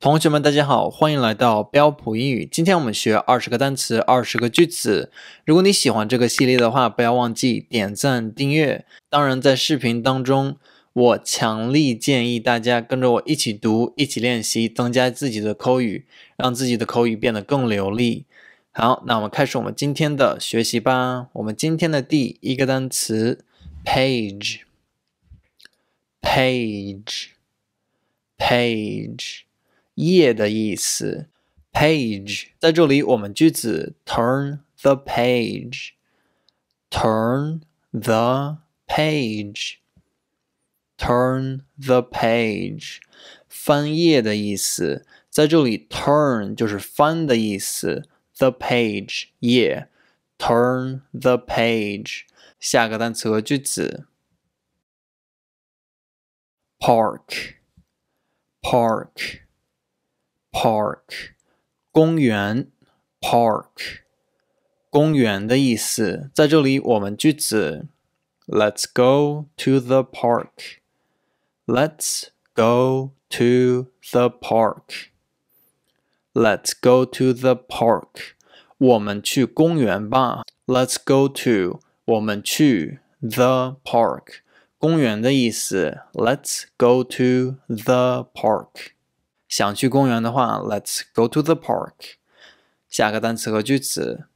同学们，大家好，欢迎来到标普英语。今天我们学二十个单词，二十个句子。如果你喜欢这个系列的话，不要忘记点赞、订阅。当然，在视频当中，我强烈建议大家跟着我一起读，一起练习，增加自己的口语，让自己的口语变得更流利。好，那我们开始我们今天的学习吧。我们今天的第一个单词，page，page，page。页的意思，page，在这里我们句子 turn the page，turn the page，turn the page，翻页的意思，在这里 turn 就是翻的意思，the page 页，turn the page，下个单词和句子，park，park。Park，公园，Park，公园的意思，在这里我们句子，Let's go to the park，Let's go to the park，Let's go to the park，我们去公园吧，Let's go to，我们去 the park，公园的意思，Let's go to the park。想去公园的话，Let's go to the park。下个单词和句子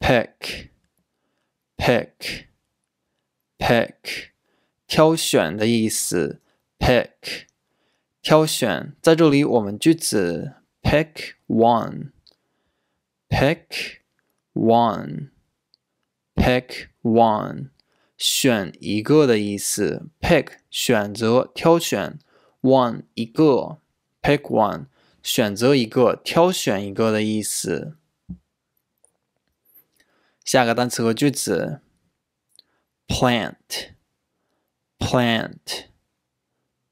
，pick，pick，pick，挑选的意思。pick，挑选，在这里我们句子 pick one，pick one，pick one，选一个的意思。pick 选择挑选。one 一个，pick one 选择一个、挑选一个的意思。下个单词和句子：plant，plant，plant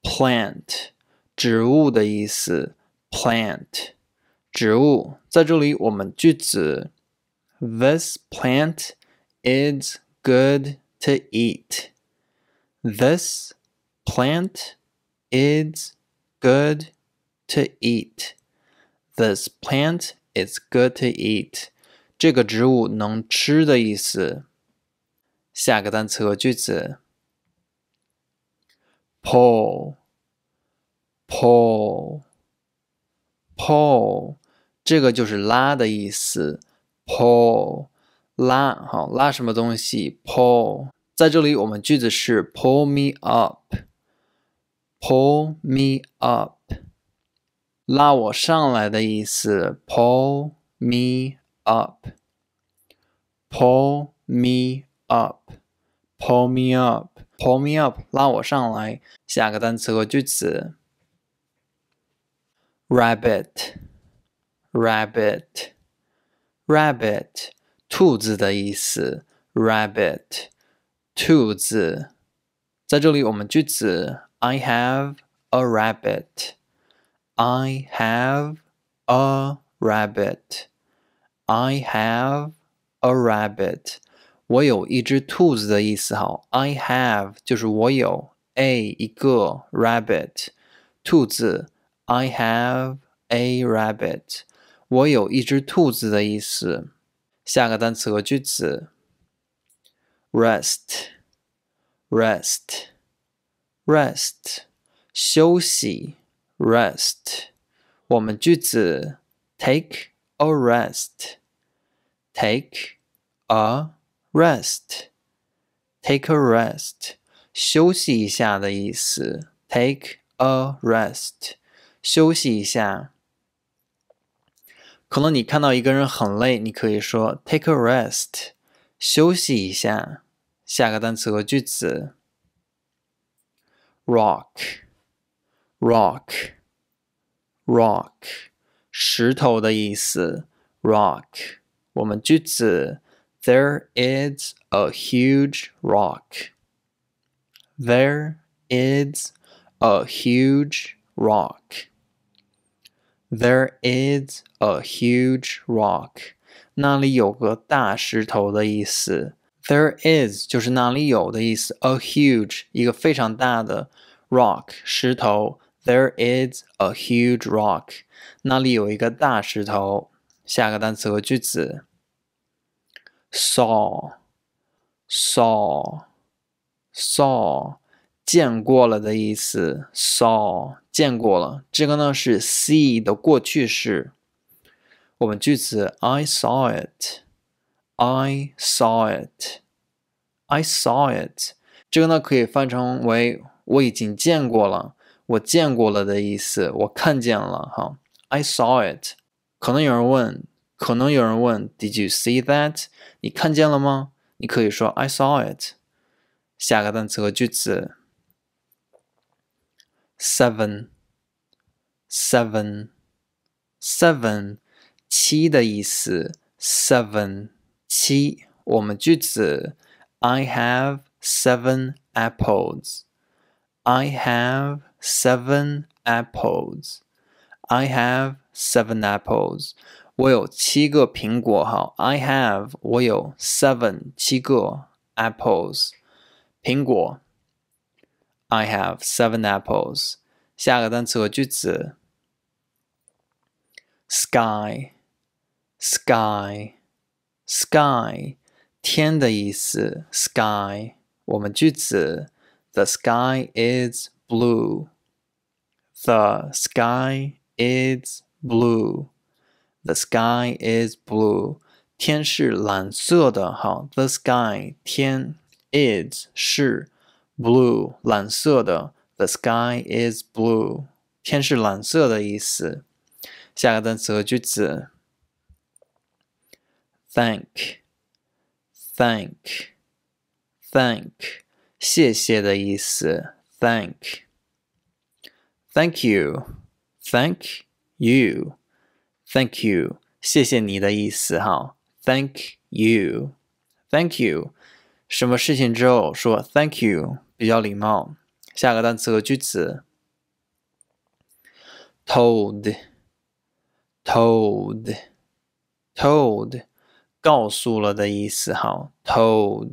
plant, 植物的意思，plant 植物。在这里，我们句子：This plant is good to eat. This plant it's good to eat. This plant is good to eat. 这个植物能吃的意思。下个单词和句子：Paul, Paul, Paul，这个就是拉的意思。Paul，拉，好，拉什么东西？Paul，在这里我们句子是 Pull me up。pull me up，拉我上来的意思。pull me up，pull me up，pull me up，pull me rabbit, up，拉我上来。下个单词和句子：rabbit，rabbit，rabbit，兔子的意思。rabbit，兔子。在这里，我们句子。I have a rabbit. I have a rabbit. I have a rabbit. 我有一只兔子的意思哈。I have 就是我有 a 一个 rabbit 兔子。I have a rabbit。我有一只兔子的意思。下个单词和句子。Rest, rest rest 休息 take a rest, take a rest, take a rest，休息一下的意思。Take a rest，休息一下。可能你看到一个人很累，你可以说 take a rest，休息一下。下个单词和句子。rock, rock, rock，石头的意思。rock，我们句子：There is a huge rock. There is a huge rock. There is a huge rock. 那里有个大石头的意思。There is 就是那里有的意思，a huge 一个非常大的 rock 石头。There is a huge rock，那里有一个大石头。下个单词和句子，saw saw saw 见过了的意思，saw 见过了。这个呢是 see 的过去式。我们句子 I saw it。I saw it. I saw it。这个呢可以翻成为我已经见过了，我见过了的意思，我看见了哈。I saw it。可能有人问，可能有人问，Did you see that？你看见了吗？你可以说 I saw it。下个单词和句子：seven。seven seven 七的意思，seven 七，我们句子。I I have seven apples. I have seven apples. I have seven apples. 我有七个苹果哈。I have 我有 seven 七个 apples 苹果。I have seven apples. 下个单词和句子。Sky. sky, Sky 天的意思。Sky 我们句子。The sky is blue。The sky is blue。The sky is blue。天是蓝色的。好，The sky 天 is 是 blue 蓝色的。The sky is blue。天是蓝色的意思。下个单词和句子。thank thank thank 谢谢的意思，thank thank you thank you thank you 谢谢你的意思哈，thank you thank you 什么事情之后说 thank you 比较礼貌。下个单词和句子：told told told 告诉了的意思，好，told，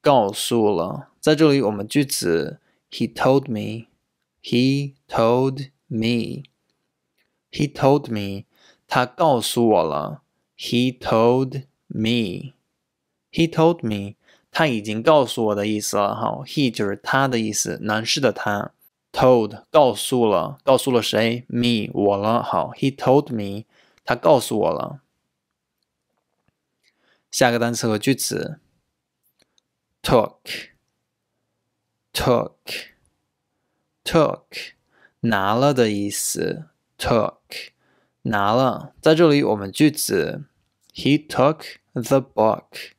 告诉了。在这里，我们句子，he told me，he told me，he told me，他告诉我了，he told me，he told me，他已经告诉我的意思了，好，he 就是他的意思，男士的他，told，告诉了，告诉了谁？me，我了，好，he told me，他告诉我了。下个单词和句子，took，took，took，拿了的意思，took，拿了。在这里，我们句子，He took the book。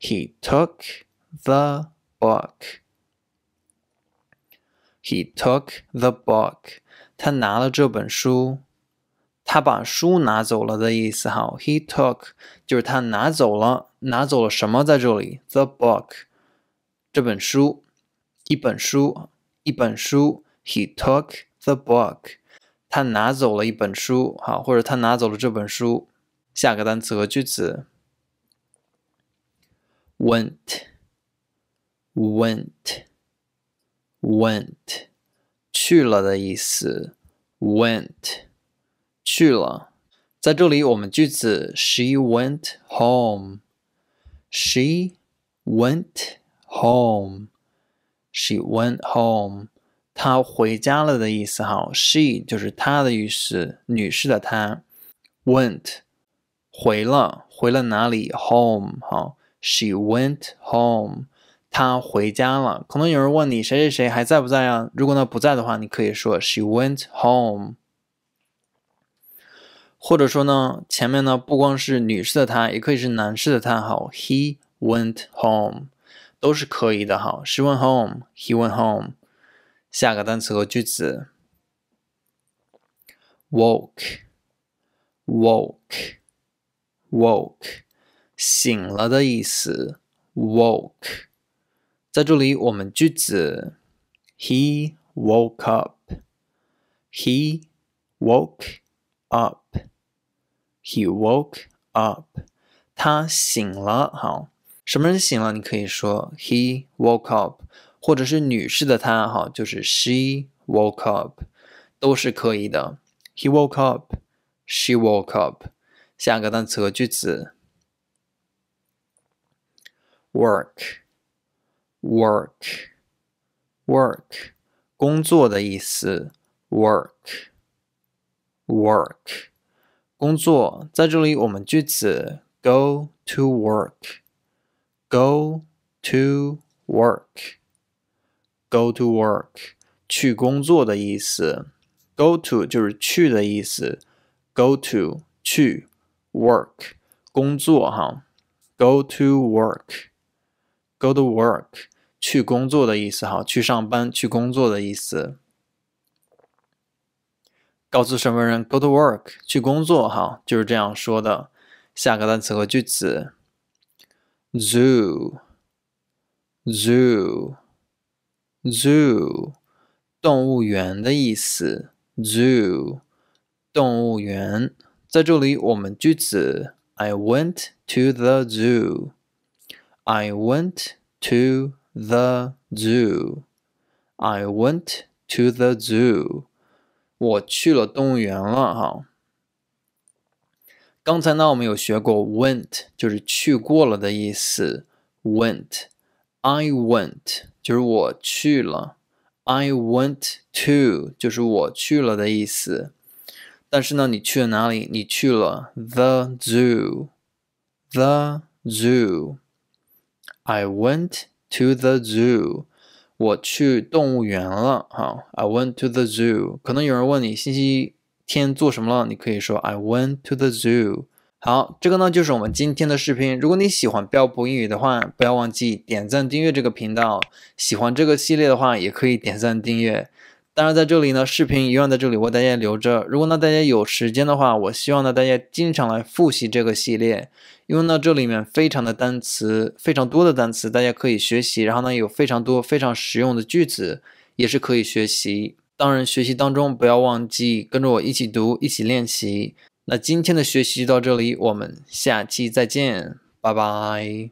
He took the book。He took the book。他拿了这本书。他把书拿走了的意思哈。He took，就是他拿走了，拿走了什么在这里？The book，这本书，一本书，一本书。He took the book，他拿走了一本书哈，或者他拿走了这本书。下个单词和句子。Went，went，went，去了的意思。Went。去了，在这里我们句子 she went home，she went home，she went home，她回家了的意思哈。she 就是她的意思，女士的她。went 回了，回了哪里？home 哈。she went home，她回家了。可能有人问你谁谁谁还在不在啊？如果那不在的话，你可以说 she went home。或者说呢，前面呢不光是女士的她，也可以是男士的他，哈，He went home，都是可以的，哈，She went home，He went home。下个单词和句子，woke，woke，woke，醒了的意思，woke。在这里我们句子，He woke up，He woke。Up, he woke up. 他醒了，好，什么人醒了？你可以说 he woke up，或者是女士的他，哈，就是 she woke up，都是可以的。He woke up, she woke up。下个单词和句子。Work, work, work，工作的意思。Work. work go to work，go to work，go to work，去工作的意思。Go 去工作的意思，go to 就是去的意思，go to 去 work 工作哈，go to work，go to work 去工作的意思哈，去上班去工作的意思。告诉什么人？Go to work，去工作，哈，就是这样说的。下个单词和句子：Zoo，Zoo，Zoo，动物园的意思。Zoo，动物园。在这里，我们句子：I went to the zoo。I went to the zoo。I went to the zoo。我去了动物园了，哈。刚才呢，我们有学过 went，就是去过了的意思。went，I went，就是我去了。I went to，就是我去了的意思。但是呢，你去了哪里？你去了 the zoo，the zoo。I went to the zoo。我去动物园了，哈，I went to the zoo。可能有人问你星期天做什么了，你可以说 I went to the zoo。好，这个呢就是我们今天的视频。如果你喜欢标普英语的话，不要忘记点赞订阅这个频道喜欢这个系列的话，也可以点赞订阅。当然，在这里呢，视频一样在这里为大家留着。如果呢，大家有时间的话，我希望呢，大家经常来复习这个系列，因为呢，这里面非常的单词，非常多的单词，大家可以学习。然后呢，有非常多非常实用的句子，也是可以学习。当然，学习当中不要忘记跟着我一起读，一起练习。那今天的学习就到这里，我们下期再见，拜拜。